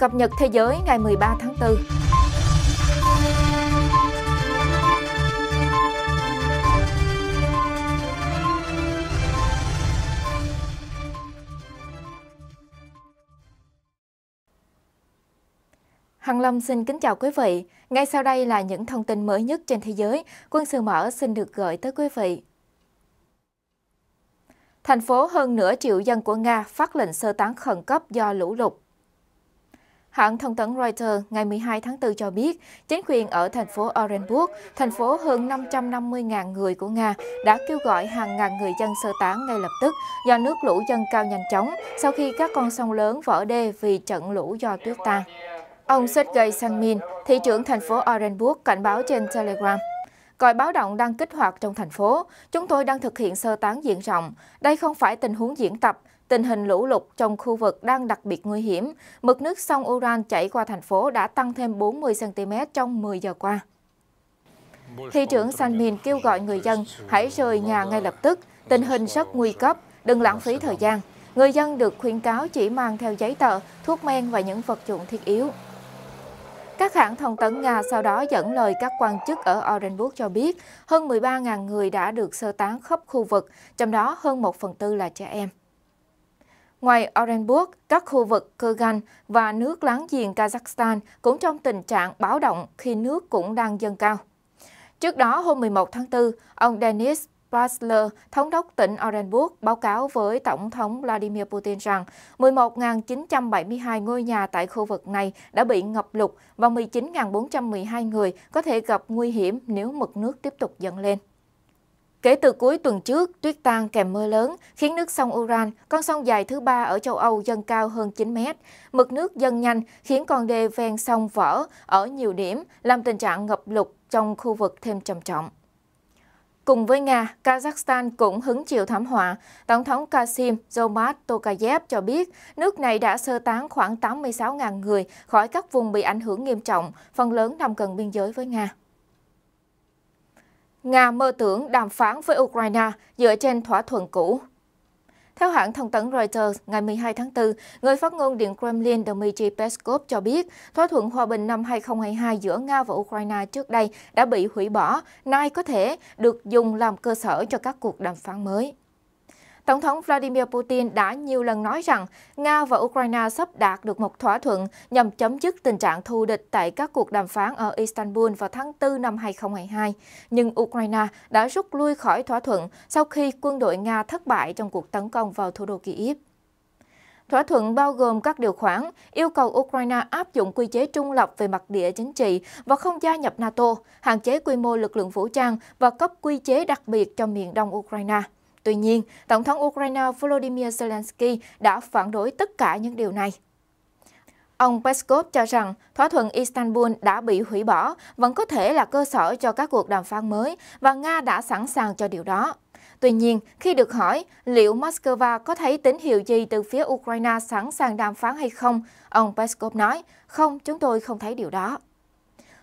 Cập nhật thế giới ngày 13 tháng 4. Hằng Lâm xin kính chào quý vị. Ngay sau đây là những thông tin mới nhất trên thế giới. Quân sự mở xin được gửi tới quý vị. Thành phố hơn nửa triệu dân của Nga phát lệnh sơ tán khẩn cấp do lũ lụt. Hãng thông tấn Reuters ngày 12 tháng 4 cho biết, chính quyền ở thành phố Orenburg, thành phố hơn 550.000 người của Nga, đã kêu gọi hàng ngàn người dân sơ tán ngay lập tức do nước lũ dâng cao nhanh chóng sau khi các con sông lớn vỡ đê vì trận lũ do tuyết tan. Ông Sergei Sanmin, thị trưởng thành phố Orenburg, cảnh báo trên Telegram. Còi báo động đang kích hoạt trong thành phố. Chúng tôi đang thực hiện sơ tán diện rộng. Đây không phải tình huống diễn tập, tình hình lũ lụt trong khu vực đang đặc biệt nguy hiểm. Mực nước sông Uran chảy qua thành phố đã tăng thêm 40cm trong 10 giờ qua. Thị trưởng Sanmin kêu gọi người dân hãy rời nhà ngay lập tức, tình hình rất nguy cấp, đừng lãng phí thời gian. Người dân được khuyến cáo chỉ mang theo giấy tờ, thuốc men và những vật dụng thiết yếu. Các hãng thông tấn Nga sau đó dẫn lời các quan chức ở Orenburg cho biết hơn 13.000 người đã được sơ tán khắp khu vực, trong đó hơn 1 phần tư là trẻ em. Ngoài Orenburg, các khu vực Kurgan và nước láng giềng Kazakhstan cũng trong tình trạng báo động khi nước cũng đang dâng cao. Trước đó, hôm 11 tháng 4, ông Denis Brasler, thống đốc tỉnh Orenburg, báo cáo với Tổng thống Vladimir Putin rằng 11.972 ngôi nhà tại khu vực này đã bị ngập lụt và 19.412 người có thể gặp nguy hiểm nếu mực nước tiếp tục dâng lên. Kể từ cuối tuần trước, tuyết tan kèm mưa lớn khiến nước sông Uran, con sông dài thứ ba ở châu Âu dâng cao hơn 9 mét. Mực nước dâng nhanh khiến con đê ven sông vỡ ở nhiều điểm, làm tình trạng ngập lụt trong khu vực thêm trầm trọng. Cùng với Nga, Kazakhstan cũng hứng chịu thảm họa. Tổng thống Kasim Zomat Tokayev cho biết nước này đã sơ tán khoảng 86.000 người khỏi các vùng bị ảnh hưởng nghiêm trọng, phần lớn nằm gần biên giới với Nga. Nga mơ tưởng đàm phán với Ukraine dựa trên thỏa thuận cũ. Theo hãng thông tấn Reuters, ngày 12 tháng 4, người phát ngôn Điện Kremlin Dmitry Peskov cho biết thỏa thuận hòa bình năm 2022 giữa Nga và Ukraine trước đây đã bị hủy bỏ, nay có thể được dùng làm cơ sở cho các cuộc đàm phán mới. Tổng thống Vladimir Putin đã nhiều lần nói rằng Nga và Ukraine sắp đạt được một thỏa thuận nhằm chấm dứt tình trạng thù địch tại các cuộc đàm phán ở Istanbul vào tháng 4 năm 2022. Nhưng Ukraine đã rút lui khỏi thỏa thuận sau khi quân đội Nga thất bại trong cuộc tấn công vào thủ đô Kyiv. Thỏa thuận bao gồm các điều khoản yêu cầu Ukraine áp dụng quy chế trung lập về mặt địa chính trị và không gia nhập NATO, hạn chế quy mô lực lượng vũ trang và cấp quy chế đặc biệt cho miền đông Ukraine. Tuy nhiên, Tổng thống Ukraine Volodymyr Zelensky đã phản đối tất cả những điều này. Ông Peskov cho rằng thỏa thuận Istanbul đã bị hủy bỏ vẫn có thể là cơ sở cho các cuộc đàm phán mới và Nga đã sẵn sàng cho điều đó. Tuy nhiên, khi được hỏi liệu Moscow có thấy tín hiệu gì từ phía Ukraine sẵn sàng đàm phán hay không, ông Peskov nói, không, chúng tôi không thấy điều đó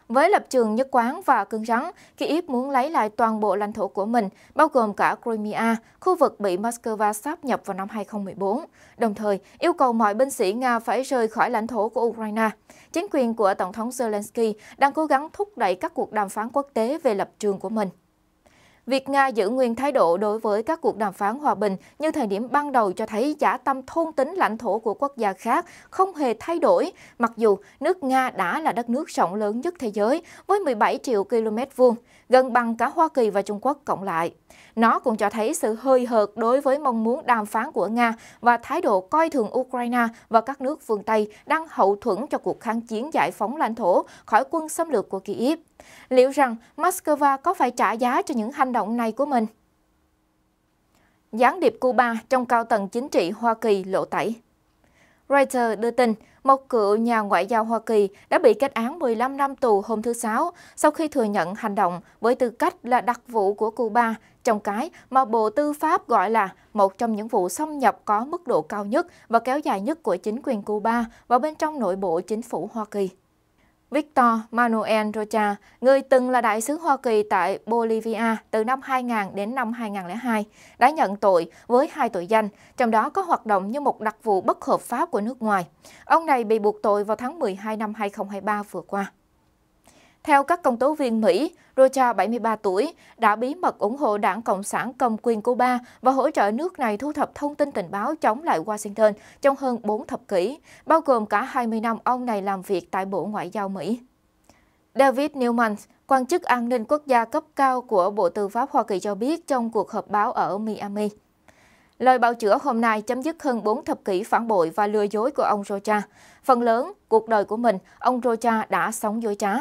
với lập trường nhất quán và cứng rắn khi Kiev muốn lấy lại toàn bộ lãnh thổ của mình, bao gồm cả Crimea, khu vực bị Moscow sáp nhập vào năm 2014, đồng thời yêu cầu mọi binh sĩ Nga phải rời khỏi lãnh thổ của Ukraine. Chính quyền của Tổng thống Zelensky đang cố gắng thúc đẩy các cuộc đàm phán quốc tế về lập trường của mình. Việc Nga giữ nguyên thái độ đối với các cuộc đàm phán hòa bình như thời điểm ban đầu cho thấy giả tâm thôn tính lãnh thổ của quốc gia khác không hề thay đổi, mặc dù nước Nga đã là đất nước rộng lớn nhất thế giới với 17 triệu km vuông, gần bằng cả Hoa Kỳ và Trung Quốc cộng lại. Nó cũng cho thấy sự hơi hợt đối với mong muốn đàm phán của Nga và thái độ coi thường Ukraine và các nước phương Tây đang hậu thuẫn cho cuộc kháng chiến giải phóng lãnh thổ khỏi quân xâm lược của Kyiv. Liệu rằng Moscow có phải trả giá cho những hành động động này của mình. Gián điệp Cuba trong cao tầng chính trị Hoa Kỳ lộ tẩy Reuters đưa tin, một cựu nhà ngoại giao Hoa Kỳ đã bị kết án 15 năm tù hôm thứ Sáu sau khi thừa nhận hành động với tư cách là đặc vụ của Cuba trong cái mà Bộ Tư pháp gọi là một trong những vụ xâm nhập có mức độ cao nhất và kéo dài nhất của chính quyền Cuba và bên trong nội bộ chính phủ Hoa Kỳ. Victor Manuel Rocha, người từng là đại sứ Hoa Kỳ tại Bolivia từ năm 2000 đến năm 2002, đã nhận tội với hai tội danh, trong đó có hoạt động như một đặc vụ bất hợp pháp của nước ngoài. Ông này bị buộc tội vào tháng 12 năm 2023 vừa qua. Theo các công tố viên Mỹ, Rocha, 73 tuổi, đã bí mật ủng hộ đảng Cộng sản cầm quyền Cuba và hỗ trợ nước này thu thập thông tin tình báo chống lại Washington trong hơn 4 thập kỷ, bao gồm cả 20 năm ông này làm việc tại Bộ Ngoại giao Mỹ. David Newman, quan chức an ninh quốc gia cấp cao của Bộ Tư pháp Hoa Kỳ cho biết trong cuộc họp báo ở Miami. Lời bào chữa hôm nay chấm dứt hơn 4 thập kỷ phản bội và lừa dối của ông Rocha. Phần lớn cuộc đời của mình, ông Rocha đã sống dối trá.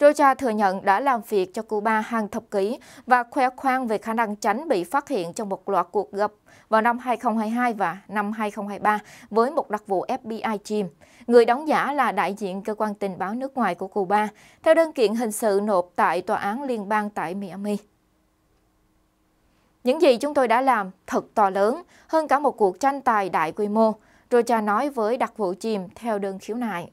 Rocha thừa nhận đã làm việc cho Cuba hàng thập kỷ và khoe khoang về khả năng tránh bị phát hiện trong một loạt cuộc gặp vào năm 2022 và năm 2023 với một đặc vụ FBI chìm. Người đóng giả là đại diện cơ quan tình báo nước ngoài của Cuba, theo đơn kiện hình sự nộp tại Tòa án Liên bang tại Miami. Những gì chúng tôi đã làm thật to lớn, hơn cả một cuộc tranh tài đại quy mô, Rocha nói với đặc vụ chìm theo đơn khiếu nại.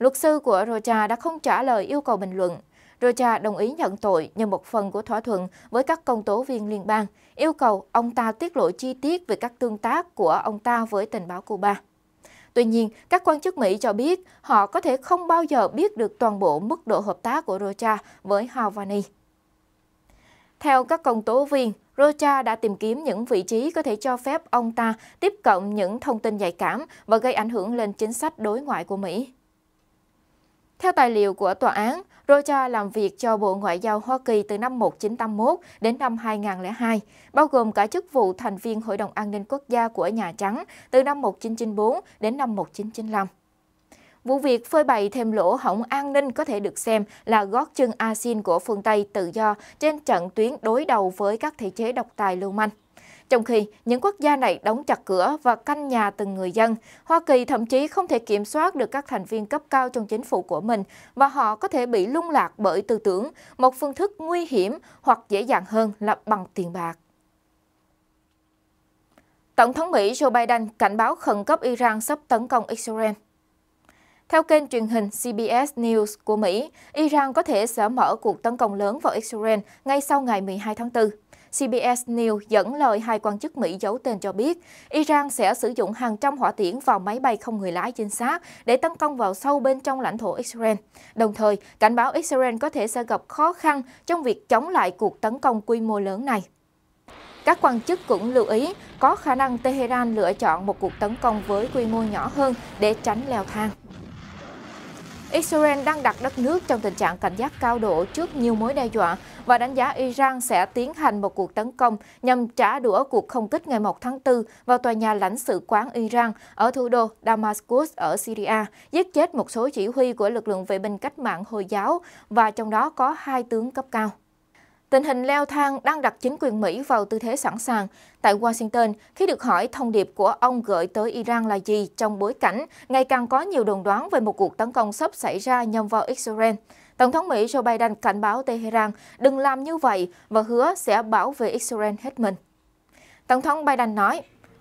Luật sư của Rocha đã không trả lời yêu cầu bình luận. Rocha đồng ý nhận tội như một phần của thỏa thuận với các công tố viên liên bang, yêu cầu ông ta tiết lộ chi tiết về các tương tác của ông ta với tình báo Cuba. Tuy nhiên, các quan chức Mỹ cho biết họ có thể không bao giờ biết được toàn bộ mức độ hợp tác của Rocha với Havani. Theo các công tố viên, Rocha đã tìm kiếm những vị trí có thể cho phép ông ta tiếp cận những thông tin nhạy cảm và gây ảnh hưởng lên chính sách đối ngoại của Mỹ. Theo tài liệu của tòa án, Rocha làm việc cho Bộ Ngoại giao Hoa Kỳ từ năm 1981 đến năm 2002, bao gồm cả chức vụ thành viên Hội đồng An ninh Quốc gia của Nhà Trắng từ năm 1994 đến năm 1995. Vụ việc phơi bày thêm lỗ hổng an ninh có thể được xem là gót chân asin của phương Tây tự do trên trận tuyến đối đầu với các thể chế độc tài lưu manh. Trong khi những quốc gia này đóng chặt cửa và canh nhà từng người dân, Hoa Kỳ thậm chí không thể kiểm soát được các thành viên cấp cao trong chính phủ của mình và họ có thể bị lung lạc bởi tư tưởng, một phương thức nguy hiểm hoặc dễ dàng hơn là bằng tiền bạc. Tổng thống Mỹ Joe Biden cảnh báo khẩn cấp Iran sắp tấn công Israel. Theo kênh truyền hình CBS News của Mỹ, Iran có thể sẽ mở cuộc tấn công lớn vào Israel ngay sau ngày 12 tháng 4. CBS News dẫn lời hai quan chức Mỹ giấu tên cho biết, Iran sẽ sử dụng hàng trăm hỏa tiễn vào máy bay không người lái chính xác để tấn công vào sâu bên trong lãnh thổ Israel. Đồng thời, cảnh báo Israel có thể sẽ gặp khó khăn trong việc chống lại cuộc tấn công quy mô lớn này. Các quan chức cũng lưu ý có khả năng Tehran lựa chọn một cuộc tấn công với quy mô nhỏ hơn để tránh leo thang. Israel đang đặt đất nước trong tình trạng cảnh giác cao độ trước nhiều mối đe dọa và đánh giá Iran sẽ tiến hành một cuộc tấn công nhằm trả đũa cuộc không kích ngày 1 tháng 4 vào tòa nhà lãnh sự quán Iran ở thủ đô Damascus ở Syria, giết chết một số chỉ huy của lực lượng vệ binh cách mạng Hồi giáo và trong đó có hai tướng cấp cao. Tình hình leo thang đang đặt chính quyền Mỹ vào tư thế sẵn sàng. Tại Washington, khi được hỏi thông điệp của ông gửi tới Iran là gì trong bối cảnh ngày càng có nhiều đồn đoán về một cuộc tấn công sắp xảy ra nhằm vào Israel, Tổng thống Mỹ Joe Biden cảnh báo Tehran đừng làm như vậy và hứa sẽ bảo vệ Israel hết mình. Tổng thống Biden nói,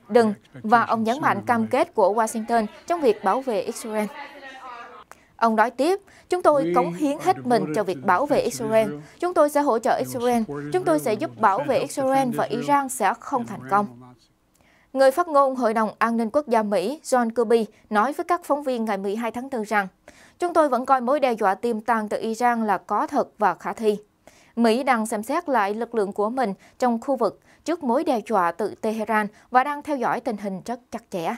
đừng, và ông nhấn mạnh cam kết của Washington trong việc bảo vệ Israel. Ông nói tiếp, chúng tôi cống hiến hết mình cho việc bảo vệ Israel. Chúng tôi sẽ hỗ trợ Israel. Chúng tôi sẽ giúp bảo vệ Israel và Iran sẽ không thành công. Người phát ngôn Hội đồng An ninh Quốc gia Mỹ John Kirby nói với các phóng viên ngày 12 tháng 4 rằng Chúng tôi vẫn coi mối đe dọa tiềm tàng từ Iran là có thật và khả thi. Mỹ đang xem xét lại lực lượng của mình trong khu vực trước mối đe dọa từ Tehran và đang theo dõi tình hình rất chặt chẽ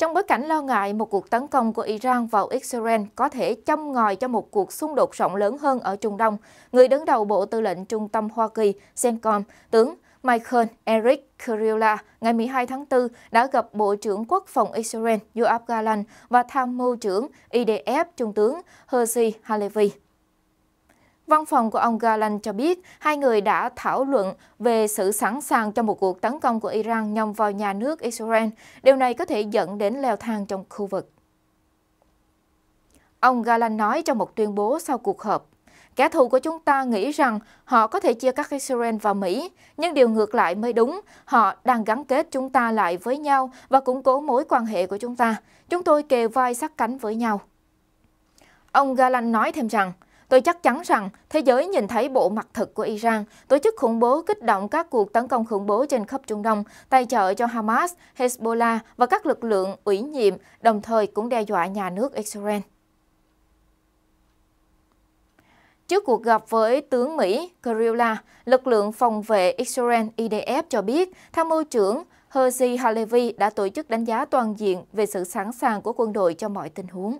trong bối cảnh lo ngại một cuộc tấn công của Iran vào Israel có thể châm ngòi cho một cuộc xung đột rộng lớn hơn ở Trung Đông, người đứng đầu Bộ Tư lệnh Trung tâm Hoa Kỳ, CENTCOM, tướng Michael Eric Kurila ngày 12 tháng 4 đã gặp Bộ trưởng Quốc phòng Israel Yoav Gallant và Tham mưu trưởng IDF Trung tướng Herzi Halevi. Văn phòng của ông Garland cho biết hai người đã thảo luận về sự sẵn sàng cho một cuộc tấn công của Iran nhằm vào nhà nước Israel. Điều này có thể dẫn đến leo thang trong khu vực. Ông Garland nói trong một tuyên bố sau cuộc họp. Kẻ thù của chúng ta nghĩ rằng họ có thể chia cắt Israel và Mỹ, nhưng điều ngược lại mới đúng. Họ đang gắn kết chúng ta lại với nhau và củng cố mối quan hệ của chúng ta. Chúng tôi kề vai sát cánh với nhau. Ông Galan nói thêm rằng, Tôi chắc chắn rằng thế giới nhìn thấy bộ mặt thực của Iran, tổ chức khủng bố kích động các cuộc tấn công khủng bố trên khắp Trung Đông, tài trợ cho Hamas, Hezbollah và các lực lượng ủy nhiệm, đồng thời cũng đe dọa nhà nước Israel. Trước cuộc gặp với tướng Mỹ Karilla, lực lượng phòng vệ Israel IDF cho biết tham mưu trưởng Herzi Halevi đã tổ chức đánh giá toàn diện về sự sẵn sàng của quân đội cho mọi tình huống.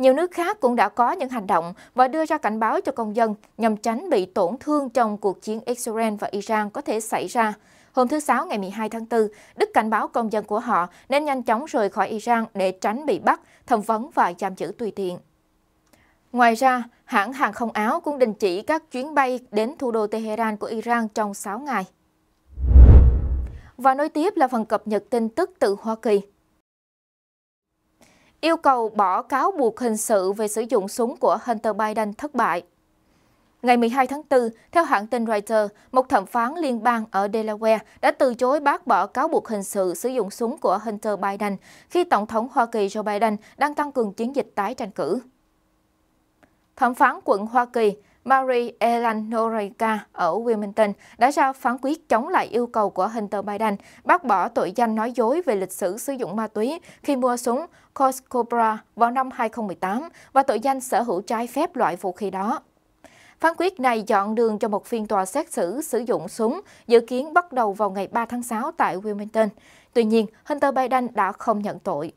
Nhiều nước khác cũng đã có những hành động và đưa ra cảnh báo cho công dân nhằm tránh bị tổn thương trong cuộc chiến Israel và Iran có thể xảy ra. Hôm thứ Sáu ngày 12 tháng 4, Đức cảnh báo công dân của họ nên nhanh chóng rời khỏi Iran để tránh bị bắt, thẩm vấn và giam giữ tùy tiện. Ngoài ra, hãng hàng không Áo cũng đình chỉ các chuyến bay đến thủ đô Tehran của Iran trong 6 ngày. Và nối tiếp là phần cập nhật tin tức từ Hoa Kỳ yêu cầu bỏ cáo buộc hình sự về sử dụng súng của Hunter Biden thất bại. Ngày 12 tháng 4, theo hãng tin Reuters, một thẩm phán liên bang ở Delaware đã từ chối bác bỏ cáo buộc hình sự sử dụng súng của Hunter Biden khi Tổng thống Hoa Kỳ Joe Biden đang tăng cường chiến dịch tái tranh cử. Thẩm phán quận Hoa Kỳ Mary Ellen Norica ở Wilmington đã ra phán quyết chống lại yêu cầu của Hunter Biden bác bỏ tội danh nói dối về lịch sử sử dụng ma túy khi mua súng Coscobra vào năm 2018 và tội danh sở hữu trái phép loại vũ khí đó. Phán quyết này dọn đường cho một phiên tòa xét xử sử dụng súng dự kiến bắt đầu vào ngày 3 tháng 6 tại Wilmington. Tuy nhiên, Hunter Biden đã không nhận tội.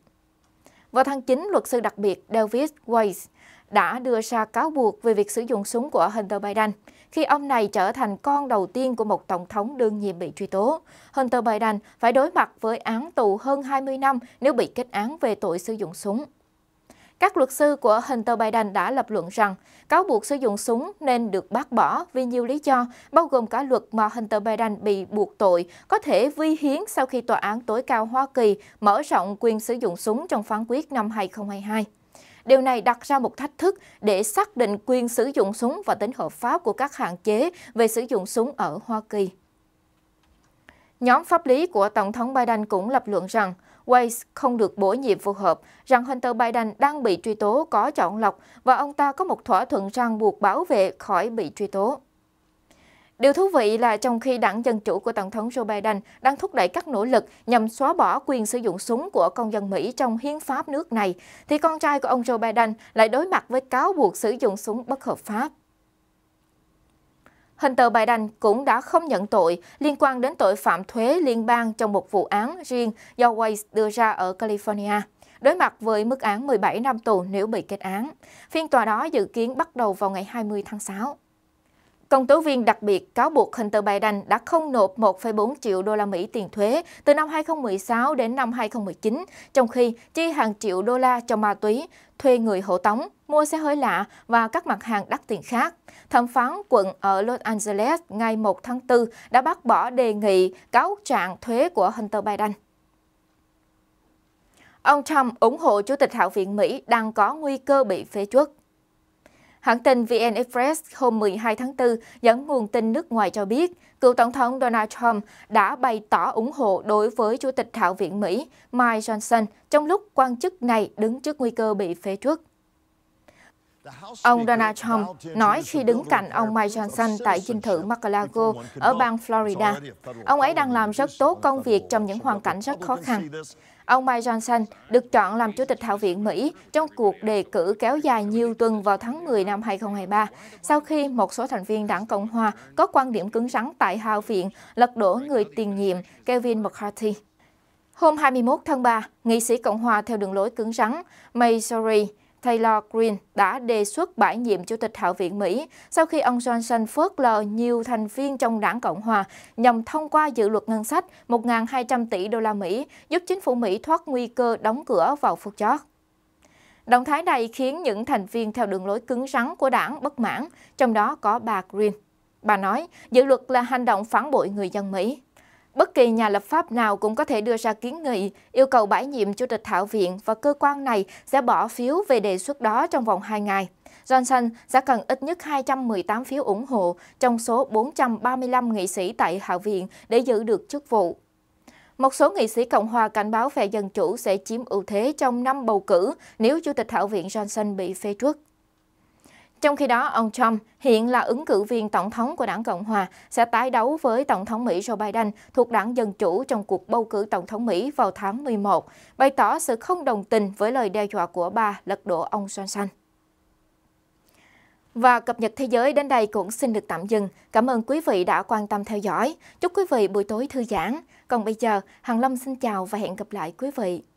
Vào tháng 9, luật sư đặc biệt David Weiss đã đưa ra cáo buộc về việc sử dụng súng của Hunter Biden khi ông này trở thành con đầu tiên của một tổng thống đương nhiệm bị truy tố. Hunter Biden phải đối mặt với án tù hơn 20 năm nếu bị kết án về tội sử dụng súng. Các luật sư của Hunter Biden đã lập luận rằng cáo buộc sử dụng súng nên được bác bỏ vì nhiều lý do, bao gồm cả luật mà Hunter Biden bị buộc tội có thể vi hiến sau khi Tòa án tối cao Hoa Kỳ mở rộng quyền sử dụng súng trong phán quyết năm 2022. Điều này đặt ra một thách thức để xác định quyền sử dụng súng và tính hợp pháp của các hạn chế về sử dụng súng ở Hoa Kỳ. Nhóm pháp lý của Tổng thống Biden cũng lập luận rằng Weiss không được bổ nhiệm phù hợp, rằng Hunter Biden đang bị truy tố có chọn lọc và ông ta có một thỏa thuận ràng buộc bảo vệ khỏi bị truy tố. Điều thú vị là trong khi đảng Dân Chủ của Tổng thống Joe Biden đang thúc đẩy các nỗ lực nhằm xóa bỏ quyền sử dụng súng của công dân Mỹ trong hiến pháp nước này, thì con trai của ông Joe Biden lại đối mặt với cáo buộc sử dụng súng bất hợp pháp. Hunter Biden cũng đã không nhận tội liên quan đến tội phạm thuế liên bang trong một vụ án riêng do Weiss đưa ra ở California đối mặt với mức án 17 năm tù nếu bị kết án. Phiên tòa đó dự kiến bắt đầu vào ngày 20 tháng 6. Công tố viên đặc biệt cáo buộc Hunter Biden đã không nộp 1,4 triệu đô la Mỹ tiền thuế từ năm 2016 đến năm 2019, trong khi chi hàng triệu đô la cho ma túy, thuê người hộ tống, mua xe hơi lạ và các mặt hàng đắt tiền khác. Thẩm phán quận ở Los Angeles ngày 1 tháng 4 đã bác bỏ đề nghị cáo trạng thuế của Hunter Biden. Ông Trump ủng hộ Chủ tịch Hạ viện Mỹ đang có nguy cơ bị phế chuất. Hãng tin VN Express hôm 12 tháng 4 dẫn nguồn tin nước ngoài cho biết, cựu Tổng thống Donald Trump đã bày tỏ ủng hộ đối với Chủ tịch Thượng viện Mỹ Mike Johnson trong lúc quan chức này đứng trước nguy cơ bị phế truất. Ông Donald Trump nói khi đứng cạnh ông Mike Johnson tại dinh thự Mar-a-Lago ở bang Florida, ông ấy đang làm rất tốt công việc trong những hoàn cảnh rất khó khăn. Ông Mike Johnson được chọn làm Chủ tịch Hạ viện Mỹ trong cuộc đề cử kéo dài nhiều tuần vào tháng 10 năm 2023, sau khi một số thành viên đảng Cộng Hòa có quan điểm cứng rắn tại Hạ viện lật đổ người tiền nhiệm Kevin McCarthy. Hôm 21 tháng 3, nghị sĩ Cộng Hòa theo đường lối cứng rắn, May Sorey, Taylor Green đã đề xuất bãi nhiệm Chủ tịch Hạ viện Mỹ sau khi ông Johnson phớt lờ nhiều thành viên trong đảng Cộng Hòa nhằm thông qua dự luật ngân sách 1.200 tỷ đô la Mỹ giúp chính phủ Mỹ thoát nguy cơ đóng cửa vào phút chót. Động thái này khiến những thành viên theo đường lối cứng rắn của đảng bất mãn, trong đó có bà Green. Bà nói, dự luật là hành động phản bội người dân Mỹ. Bất kỳ nhà lập pháp nào cũng có thể đưa ra kiến nghị, yêu cầu bãi nhiệm Chủ tịch Thảo viện và cơ quan này sẽ bỏ phiếu về đề xuất đó trong vòng 2 ngày. Johnson sẽ cần ít nhất 218 phiếu ủng hộ trong số 435 nghị sĩ tại Hạ viện để giữ được chức vụ. Một số nghị sĩ Cộng hòa cảnh báo phe Dân Chủ sẽ chiếm ưu thế trong năm bầu cử nếu Chủ tịch Thảo viện Johnson bị phê trước. Trong khi đó, ông Trump, hiện là ứng cử viên tổng thống của đảng Cộng Hòa, sẽ tái đấu với Tổng thống Mỹ Joe Biden thuộc đảng Dân Chủ trong cuộc bầu cử Tổng thống Mỹ vào tháng 11, bày tỏ sự không đồng tình với lời đe dọa của bà lật đổ ông Johnson. Và cập nhật thế giới đến đây cũng xin được tạm dừng. Cảm ơn quý vị đã quan tâm theo dõi. Chúc quý vị buổi tối thư giãn. Còn bây giờ, Hằng Lâm xin chào và hẹn gặp lại quý vị.